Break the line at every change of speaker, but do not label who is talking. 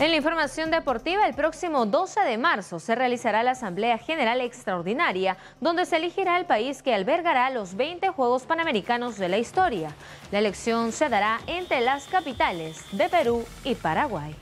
En la información deportiva, el próximo 12 de marzo se realizará la Asamblea General Extraordinaria, donde se elegirá el país que albergará los 20 Juegos Panamericanos de la historia. La elección se dará entre las capitales de Perú y Paraguay.